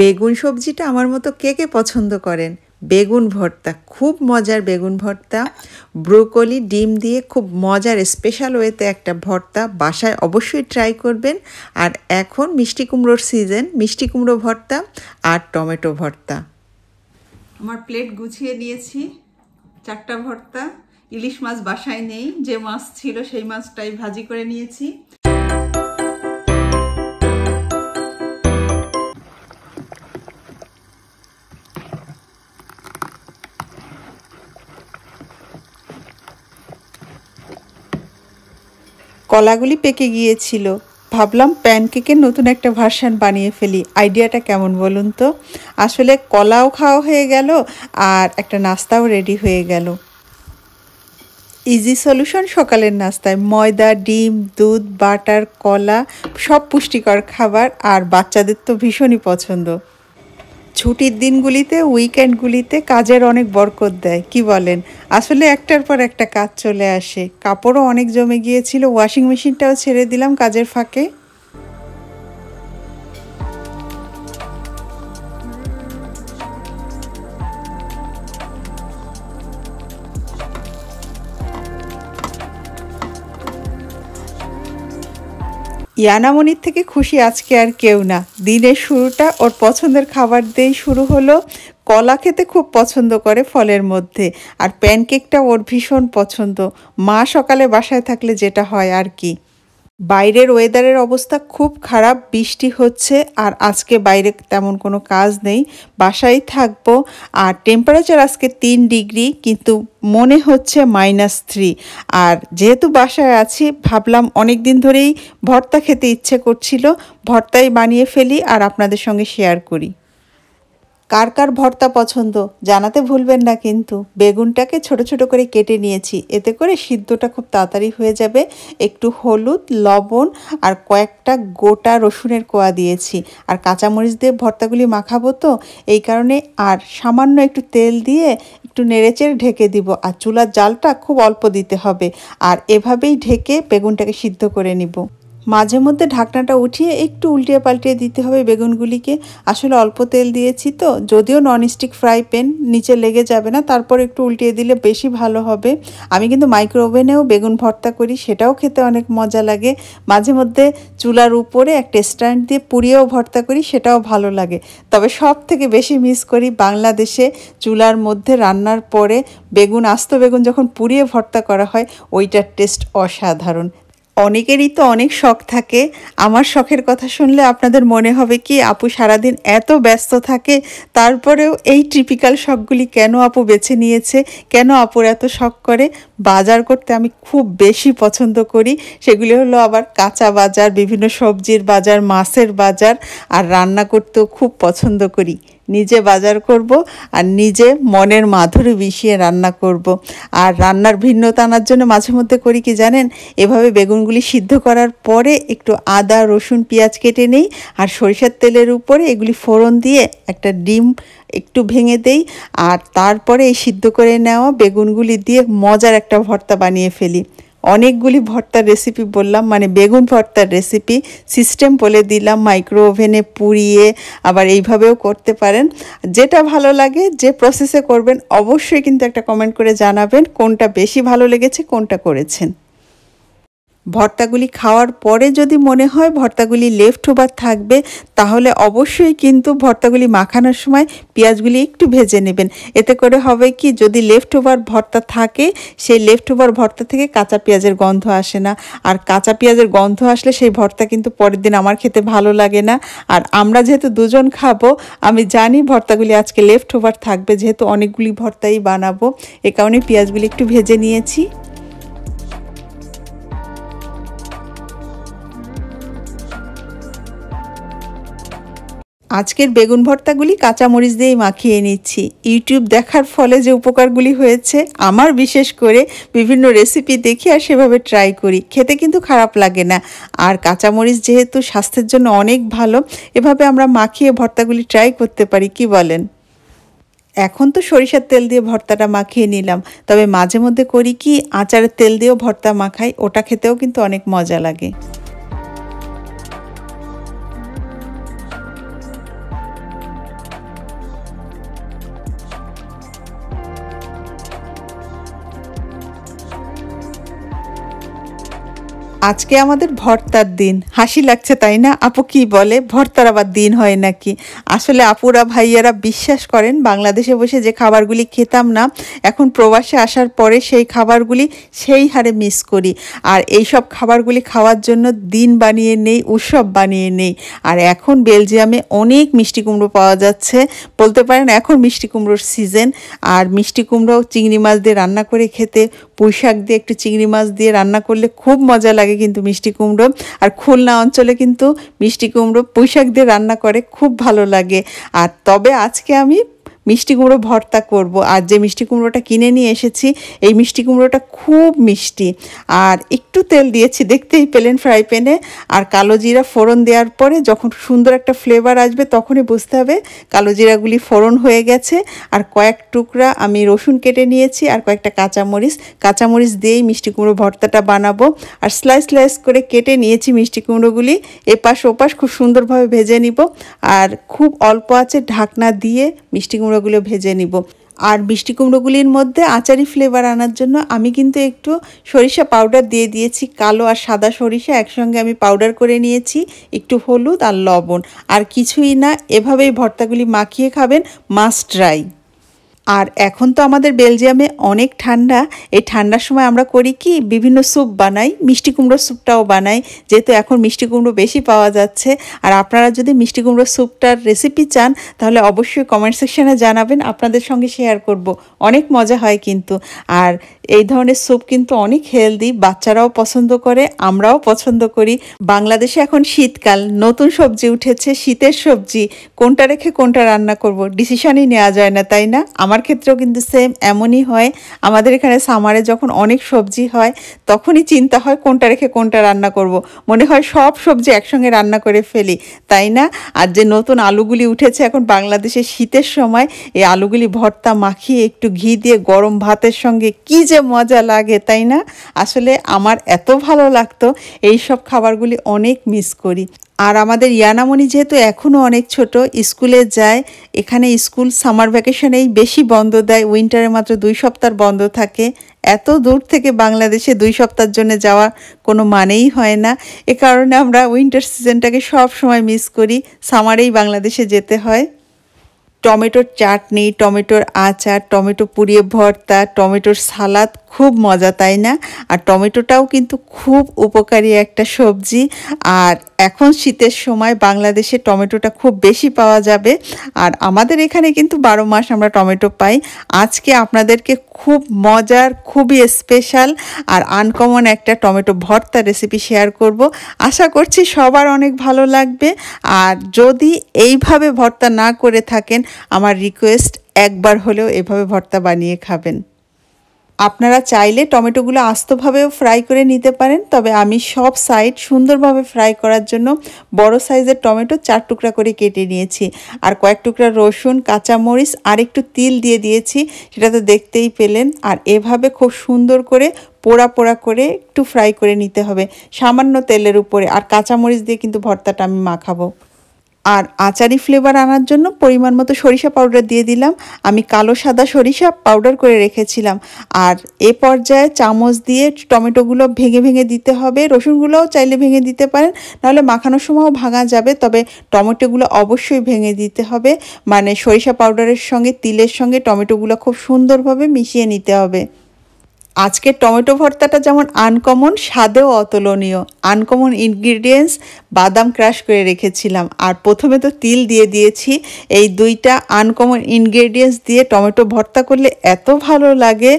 বেগুন সবজিটা আমার মতো কে কে পছন্দ করেন বেগুন ভর্তা খুব মজার বেগুন ভর্তা ব্রোকলি ডিম দিয়ে খুব মজার স্পেশাল ওয়েতে একটা ভর্তা বাসায় অবশ্যই ট্রাই করবেন আর এখন মিষ্টি কুমড়োর সিজন মিষ্টি কুমড়ো ভর্তা আর টমেটো ভর্তা আমার প্লেট গুছিয়ে নিয়েছি চারটা ভর্তা ইলিশ মাছ বাসায় নেই যে মাছ ছিল সেই মাছটাই ভাজি করে নিয়েছি কলাগুলি পেকে গিয়েছিল ভাবলাম প্যানকেকের নতুন একটা ভার্সান বানিয়ে ফেলি আইডিয়াটা কেমন বলুন তো আসলে কলাও খাওয়া হয়ে গেল আর একটা নাস্তাও রেডি হয়ে গেল ইজি সলিউশন সকালের নাস্তায় ময়দা ডিম দুধ বাটার কলা সব পুষ্টিকর খাবার আর বাচ্চাদের তো ভীষণই পছন্দ ছুটির দিনগুলিতে উইকেন্ডগুলিতে কাজের অনেক বরকত দেয় কি বলেন আসলে একটার পর একটা কাজ চলে আসে কাপড়ও অনেক জমে গিয়েছিল ওয়াশিং মেশিনটাও ছেড়ে দিলাম কাজের ফাঁকে ইয়ানামনির থেকে খুশি আজকে আর কেউ না দিনের শুরুটা ওর পছন্দের খাবার দিয়েই শুরু হলো কলা খেতে খুব পছন্দ করে ফলের মধ্যে আর প্যানকেকটা ওর ভীষণ পছন্দ মা সকালে বাসায় থাকলে যেটা হয় আর কি বাইরের ওয়েদারের অবস্থা খুব খারাপ বৃষ্টি হচ্ছে আর আজকে বাইরে তেমন কোনো কাজ নেই বাসায় থাকবো আর টেম্পারেচার আজকে তিন ডিগ্রি কিন্তু মনে হচ্ছে মাইনাস থ্রি আর যেহেতু বাসায় আছি ভাবলাম অনেক দিন ধরেই ভর্তা খেতে ইচ্ছে করছিল ভর্তাই বানিয়ে ফেলি আর আপনাদের সঙ্গে শেয়ার করি কার কার ভর্তা পছন্দ জানাতে ভুলবেন না কিন্তু বেগুনটাকে ছোট ছোট করে কেটে নিয়েছি এতে করে সিদ্ধটা খুব তাড়াতাড়ি হয়ে যাবে একটু হলুদ লবণ আর কয়েকটা গোটা রসুনের কোয়া দিয়েছি আর কাঁচামরিচ দিয়ে ভর্তাগুলি মাখাবো তো এই কারণে আর সামান্য একটু তেল দিয়ে একটু নেড়েচেড়ে ঢেকে দিব আর চুলার জালটা খুব অল্প দিতে হবে আর এভাবেই ঢেকে বেগুনটাকে সিদ্ধ করে নিব মাঝে মধ্যে ঢাকনাটা উঠিয়ে একটু উল্টিয়ে পাল্টিয়ে দিতে হবে বেগুনগুলিকে আসলে অল্প তেল দিয়েছি তো যদিও ননস্টিক ফ্রাই প্যান নিচে লেগে যাবে না তারপর একটু উল্টিয়ে দিলে বেশি ভালো হবে আমি কিন্তু মাইক্রো ওভেনেও বেগুন ভর্তা করি সেটাও খেতে অনেক মজা লাগে মাঝে মধ্যে চুলার উপরে একটা স্ট্যান্ড দিয়ে পুড়িয়েও ভর্তা করি সেটাও ভালো লাগে তবে সব থেকে বেশি মিস করি বাংলাদেশে চুলার মধ্যে রান্নার পরে বেগুন আস্ত বেগুন যখন পুড়িয়ে ভর্তা করা হয় ওইটার টেস্ট অসাধারণ অনেকেরই তো অনেক শখ থাকে আমার শখের কথা শুনলে আপনাদের মনে হবে কি আপু সারাদিন এত ব্যস্ত থাকে তারপরেও এই টিপিক্যাল শখগুলি কেন আপু বেছে নিয়েছে কেন আপুর এত শখ করে বাজার করতে আমি খুব বেশি পছন্দ করি সেগুলি হলো আবার কাঁচা বাজার বিভিন্ন সবজির বাজার মাছের বাজার আর রান্না করতেও খুব পছন্দ করি নিজে বাজার করব আর নিজে মনের মাধুরী মিশিয়ে রান্না করব আর রান্নার ভিন্নতা আনার জন্য মাঝে মধ্যে করি কি জানেন এভাবে বেগুনগুলি সিদ্ধ করার পরে একটু আদা রসুন পেঁয়াজ কেটে নেই আর সরিষার তেলের উপরে এগুলি ফোড়ন দিয়ে একটা ডিম একটু ভেঙে দেই আর তারপরে এই সিদ্ধ করে নেওয়া বেগুনগুলি দিয়ে মজার একটা ভর্তা বানিয়ে ফেলি অনেকগুলি ভর্তার রেসিপি বললাম মানে বেগুন ভর্তার রেসিপি সিস্টেম বলে দিলাম মাইক্রো ওভেনে পুড়িয়ে আবার এইভাবেও করতে পারেন যেটা ভালো লাগে যে প্রসেসে করবেন অবশ্যই কিন্তু একটা কমেন্ট করে জানাবেন কোনটা বেশি ভালো লেগেছে কোনটা করেছেন ভর্তাগুলি খাওয়ার পরে যদি মনে হয় ভর্তাগুলি লেফট ওভার থাকবে তাহলে অবশ্যই কিন্তু ভর্তাগুলি মাখানোর সময় পেঁয়াজগুলি একটু ভেজে নেবেন এতে করে হবে কি যদি লেফট ওভার ভর্তা থাকে সেই লেফট ওভার ভর্তা থেকে কাঁচা পেঁয়াজের গন্ধ আসে না আর কাঁচা পেঁয়াজের গন্ধ আসলে সেই ভর্তা কিন্তু পরের দিন আমার খেতে ভালো লাগে না আর আমরা যেহেতু দুজন খাবো আমি জানি ভর্তাগুলি আজকে লেফট ওভার থাকবে যেহেতু অনেকগুলি ভর্তাই বানাবো এ কারণে পেঁয়াজগুলি একটু ভেজে নিয়েছি আজকের বেগুন ভর্তাগুলি কাঁচামরিচ দিয়েই মাখিয়ে নিচ্ছি ইউটিউব দেখার ফলে যে উপকারগুলি হয়েছে আমার বিশেষ করে বিভিন্ন রেসিপি দেখি আর সেভাবে ট্রাই করি খেতে কিন্তু খারাপ লাগে না আর কাঁচামরিচ যেহেতু স্বাস্থ্যের জন্য অনেক ভালো এভাবে আমরা মাখিয়ে ভর্তাগুলি ট্রাই করতে পারি কি বলেন এখন তো সরিষার তেল দিয়ে ভর্তাটা মাখিয়ে নিলাম তবে মাঝে মধ্যে করি কি আচারের তেল দিয়েও ভর্তা মাখাই ওটা খেতেও কিন্তু অনেক মজা লাগে আজকে আমাদের ভর্তার দিন হাসি লাগছে তাই না আপু কি বলে ভর্তার আবার দিন হয় নাকি আসলে আপুরা ভাইয়ারা বিশ্বাস করেন বাংলাদেশে বসে যে খাবারগুলি খেতাম না এখন প্রবাসে আসার পরে সেই খাবারগুলি সেই হারে মিস করি আর এই সব খাবারগুলি খাওয়ার জন্য দিন বানিয়ে নেই উৎসব বানিয়ে নেই আর এখন বেলজিয়ামে অনেক মিষ্টি কুমড়ো পাওয়া যাচ্ছে বলতে পারেন এখন মিষ্টি কুমড়োর সিজন আর মিষ্টি কুমড়ো চিংড়ি মাছ দিয়ে রান্না করে খেতে পুঁই শাক দিয়ে একটু চিংড়ি মাছ দিয়ে রান্না করলে খুব মজা লাগে লাগে কিন্তু মিষ্টি কুমড়ো আর খুলনা অঞ্চলে কিন্তু মিষ্টি কুমড়ো পুঁইশাক দিয়ে রান্না করে খুব ভালো লাগে আর তবে আজকে আমি মিষ্টি কুমড়ো ভর্তা করব আর যে মিষ্টি কুমড়োটা কিনে নিয়ে এসেছি এই মিষ্টি কুমড়োটা খুব মিষ্টি আর একটু তেল দিয়েছি দেখতেই পেলেন ফ্রাই প্যানে আর কালো জিরা ফোড়ন দেওয়ার পরে যখন সুন্দর একটা ফ্লেভার আসবে তখনই বুঝতে হবে কালো জিরাগুলি ফোড়ন হয়ে গেছে আর কয়েক টুকরা আমি রসুন কেটে নিয়েছি আর কয়েকটা কাঁচামরিচ কাঁচামরিচ দিয়েই মিষ্টি কুমড়ো ভর্তাটা বানাবো আর স্লাইস স্লাইস করে কেটে নিয়েছি মিষ্টি কুমড়োগুলি এপাশ ওপাশ খুব সুন্দরভাবে ভেজে নিব আর খুব অল্প আছে ঢাকনা দিয়ে মিষ্টি কুমড়ো কুমড়োগুলো ভেজে নিব আর মিষ্টি কুমড়োগুলির মধ্যে আচারি ফ্লেভার আনার জন্য আমি কিন্তু একটু সরিষা পাউডার দিয়ে দিয়েছি কালো আর সাদা সরিষা একসঙ্গে আমি পাউডার করে নিয়েছি একটু হলুদ আর লবণ আর কিছুই না এভাবেই ভর্তাগুলি মাখিয়ে খাবেন মাস্ট ড্রাই আর এখন তো আমাদের বেলজিয়ামে অনেক ঠান্ডা এই ঠান্ডার সময় আমরা করি কি বিভিন্ন স্যুপ বানাই মিষ্টি কুমড়োর স্যুপটাও বানাই যেহেতু এখন মিষ্টি কুমড়ো বেশি পাওয়া যাচ্ছে আর আপনারা যদি মিষ্টি কুমড়োর স্যুপটার রেসিপি চান তাহলে অবশ্যই কমেন্ট সেকশানে জানাবেন আপনাদের সঙ্গে শেয়ার করব অনেক মজা হয় কিন্তু আর এই ধরনের স্যুপ কিন্তু অনেক হেলদি বাচ্চারাও পছন্দ করে আমরাও পছন্দ করি বাংলাদেশে এখন শীতকাল নতুন সবজি উঠেছে শীতের সবজি কোনটা রেখে কোনটা রান্না করব ডিসিশনই নেওয়া যায় না তাই না আমার ক্ষেত্রেও কিন্তু সেম এমনই হয় আমাদের এখানে সামারে যখন অনেক সবজি হয় তখনই চিন্তা হয় কোনটা রেখে কোনটা রান্না করব। মনে হয় সব সবজি একসঙ্গে রান্না করে ফেলি তাই না আর যে নতুন আলুগুলি উঠেছে এখন বাংলাদেশে শীতের সময় এই আলুগুলি ভর্তা মাখিয়ে একটু ঘি দিয়ে গরম ভাতের সঙ্গে কী যে যে মজা লাগে তাই না আসলে আমার এত ভালো লাগতো এই সব খাবারগুলি অনেক মিস করি আর আমাদের ইয়ানামণি যেহেতু এখনও অনেক ছোট স্কুলে যায় এখানে স্কুল সামার ভ্যাকেশনেই বেশি বন্ধ দেয় উইন্টারে মাত্র দুই সপ্তাহ বন্ধ থাকে এত দূর থেকে বাংলাদেশে দুই সপ্তাহের জন্য যাওয়া কোনো মানেই হয় না এ কারণে আমরা উইন্টার সিজনটাকে সব সময় মিস করি সামারেই বাংলাদেশে যেতে হয় টমেটোর চাটনি টমেটোর আচার টমেটো পুড়িয়ে ভর্তা টমেটোর সালাদ খুব মজা তাই না আর টমেটোটাও কিন্তু খুব উপকারী একটা সবজি আর এখন শীতের সময় বাংলাদেশে টমেটোটা খুব বেশি পাওয়া যাবে আর আমাদের এখানে কিন্তু বারো মাস আমরা টমেটো পাই আজকে আপনাদেরকে খুব মজার খুবই স্পেশাল আর আনকমন একটা টমেটো ভর্তা রেসিপি শেয়ার করব আশা করছি সবার অনেক ভালো লাগবে আর যদি এইভাবে ভর্তা না করে থাকেন আমার রিকোয়েস্ট একবার হলেও এভাবে ভর্তা বানিয়ে খাবেন আপনারা চাইলে টমেটোগুলো আস্তভাবেও ফ্রাই করে নিতে পারেন তবে আমি সব সাইড সুন্দরভাবে ফ্রাই করার জন্য বড় সাইজের টমেটো চার টুকরা করে কেটে নিয়েছি আর কয়েক টুকরা রসুন কাঁচামরিচ আর একটু তিল দিয়ে দিয়েছি সেটা তো দেখতেই পেলেন আর এভাবে খুব সুন্দর করে পোড়া পোড়া করে একটু ফ্রাই করে নিতে হবে সামান্য তেলের উপরে আর কাঁচামরিচ দিয়ে কিন্তু ভর্তাটা আমি মাখাবো আর আচারি ফ্লেভার আনার জন্য পরিমাণ মতো সরিষা পাউডার দিয়ে দিলাম আমি কালো সাদা সরিষা পাউডার করে রেখেছিলাম আর এ পর্যায়ে চামচ দিয়ে টমেটোগুলো ভেঙে ভেঙে দিতে হবে রসুনগুলোও চাইলে ভেঙে দিতে পারেন নাহলে মাখানোর সময়ও ভাঙা যাবে তবে টমেটোগুলো অবশ্যই ভেঙে দিতে হবে মানে সরিষা পাউডারের সঙ্গে তিলের সঙ্গে টমেটোগুলো খুব সুন্দরভাবে মিশিয়ে নিতে হবে আজকের টমেটো ভর্তাটা যেমন আনকমন স্বাদেও অতুলনীয় আনকমন ইনগ্রিডিয়েন্টস বাদাম ক্রাশ করে রেখেছিলাম আর প্রথমে তো তিল দিয়ে দিয়েছি এই দুইটা আনকমন ইনগ্রিডিয়েন্টস দিয়ে টমেটো ভর্তা করলে এত ভালো লাগে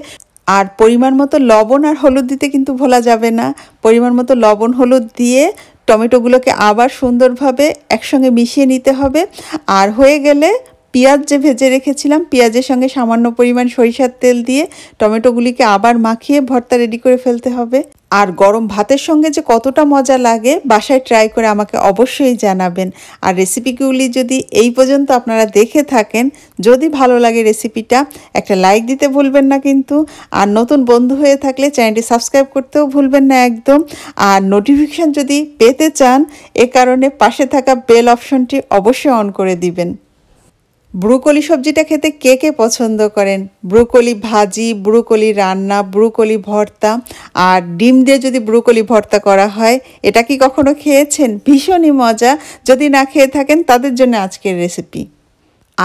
আর পরিমাণ মতো লবণ আর হলুদ দিতে কিন্তু ভোলা যাবে না পরিমাণ মতো লবণ হলুদ দিয়ে টমেটোগুলোকে আবার সুন্দরভাবে একসঙ্গে মিশিয়ে নিতে হবে আর হয়ে গেলে পেঁয়াজ যে ভেজে রেখেছিলাম পেঁয়াজের সঙ্গে সামান্য পরিমাণ সরিষার তেল দিয়ে টমেটোগুলিকে আবার মাখিয়ে ভর্তা রেডি করে ফেলতে হবে আর গরম ভাতের সঙ্গে যে কতটা মজা লাগে বাসায় ট্রাই করে আমাকে অবশ্যই জানাবেন আর রেসিপিগুলি যদি এই পর্যন্ত আপনারা দেখে থাকেন যদি ভালো লাগে রেসিপিটা একটা লাইক দিতে ভুলবেন না কিন্তু আর নতুন বন্ধু হয়ে থাকলে চ্যানেলটি সাবস্ক্রাইব করতেও ভুলবেন না একদম আর নোটিফিকেশান যদি পেতে চান এ কারণে পাশে থাকা বেল অপশনটি অবশ্যই অন করে দিবেন ব্রুকলি সবজিটা খেতে কে কে পছন্দ করেন ব্রুকলি ভাজি ব্রুকলি রান্না ব্রুকলি ভর্তা আর ডিম দিয়ে যদি ব্রুকলি ভর্তা করা হয় এটা কি কখনো খেয়েছেন ভীষণই মজা যদি না খেয়ে থাকেন তাদের জন্য আজকের রেসিপি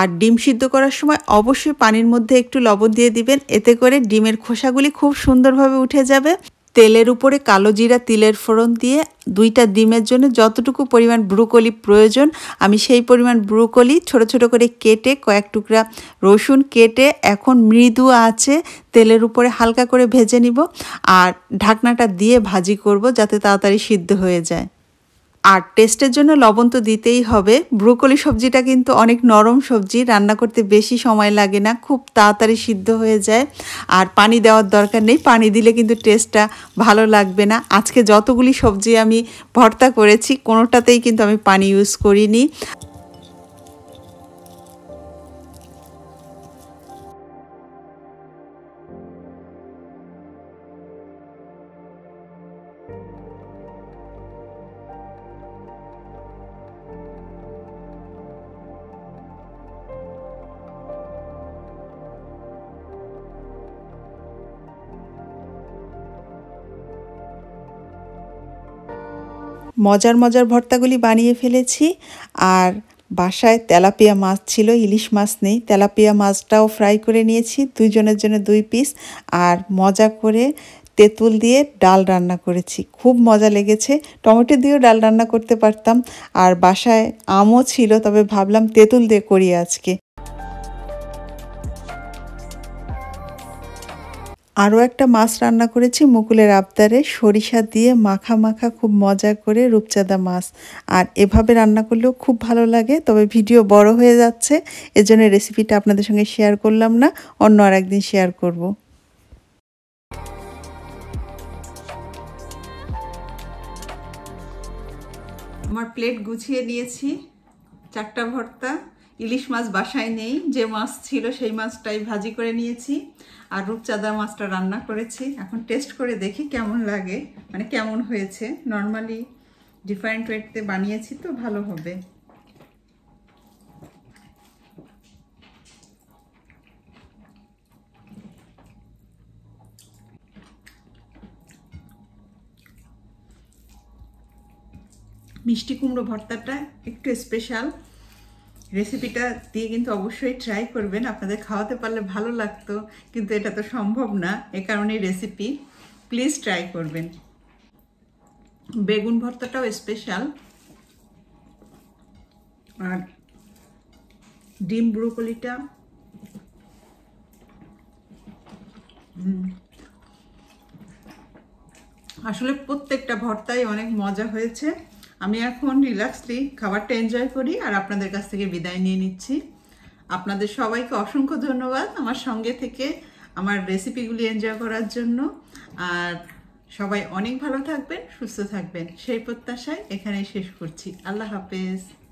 আর ডিম সিদ্ধ করার সময় অবশ্যই পানির মধ্যে একটু লবণ দিয়ে দিবেন এতে করে ডিমের খোসাগুলি খুব সুন্দরভাবে উঠে যাবে তেলের উপরে কালো জিরা তিলের ফোড়ন দিয়ে দুইটা ডিমের জন্য যতটুকু পরিমাণ ব্রুকলি প্রয়োজন আমি সেই পরিমাণ ব্রুকলি ছোট ছোট করে কেটে কয়েক টুকরা রসুন কেটে এখন মৃদু আছে তেলের উপরে হালকা করে ভেজে নিব আর ঢাকনাটা দিয়ে ভাজি করব যাতে তাড়াতাড়ি সিদ্ধ হয়ে যায় আর টেস্টের জন্য লবণ তো দিতেই হবে ব্রুকলি সবজিটা কিন্তু অনেক নরম সবজি রান্না করতে বেশি সময় লাগে না খুব তাড়াতাড়ি সিদ্ধ হয়ে যায় আর পানি দেওয়ার দরকার নেই পানি দিলে কিন্তু টেস্টটা ভালো লাগবে না আজকে যতগুলি সবজি আমি ভর্তা করেছি কোনোটাতেই কিন্তু আমি পানি ইউজ করিনি মজার মজার ভর্তাগুলি বানিয়ে ফেলেছি আর বাসায় তেলাপিয়া মাছ ছিল ইলিশ মাছ নেই তেলাপিয়া মাছটাও ফ্রাই করে নিয়েছি দুইজনের জন্য দুই পিস আর মজা করে তেঁতুল দিয়ে ডাল রান্না করেছি খুব মজা লেগেছে টমেটো দিয়েও ডাল রান্না করতে পারতাম আর বাসায় আমও ছিল তবে ভাবলাম তেঁতুল দিয়ে করি আজকে আরও একটা মাছ রান্না করেছি মুকুলের আবদারে সরিষা দিয়ে মাখা মাখা খুব মজা করে রূপচাঁদা মাছ আর এভাবে রান্না করলেও খুব ভালো লাগে তবে ভিডিও বড় হয়ে যাচ্ছে এজন্য রেসিপিটা আপনাদের সঙ্গে শেয়ার করলাম না অন্য আর একদিন শেয়ার করব। আমার প্লেট গুছিয়ে নিয়েছি চারটা ভর্তা ইলিশ মাছ বাসায় নেই যে মাছ ছিল সেই মাছটাই ভাজি করে নিয়েছি আর রূপচাঁদা মাছটা রান্না করেছি এখন টেস্ট করে দেখি কেমন লাগে মানে কেমন হয়েছে নর্মালি ডিফারেন্ট ওয়েটতে বানিয়েছি তো ভালো হবে মিষ্টি কুমড়ো ভর্তাটা একটু স্পেশাল রেসিপিটা দিয়ে কিন্তু অবশ্যই ট্রাই করবেন আপনাদের খাওয়াতে পারলে ভালো লাগতো কিন্তু এটা তো সম্ভব না এ কারণেই রেসিপি প্লিজ ট্রাই করবেন বেগুন ভর্তাটাও স্পেশাল আর ডিম ব্রুকলিটা আসলে প্রত্যেকটা ভর্তাই অনেক মজা হয়েছে আমি এখন রিল্যাক্সলি খাবারটা এনজয় করি আর আপনাদের কাছ থেকে বিদায় নিয়ে নিচ্ছি আপনাদের সবাইকে অসংখ্য ধন্যবাদ আমার সঙ্গে থেকে আমার রেসিপিগুলি এনজয় করার জন্য আর সবাই অনেক ভালো থাকবেন সুস্থ থাকবেন সেই প্রত্যাশায় এখানেই শেষ করছি আল্লাহ হাফেজ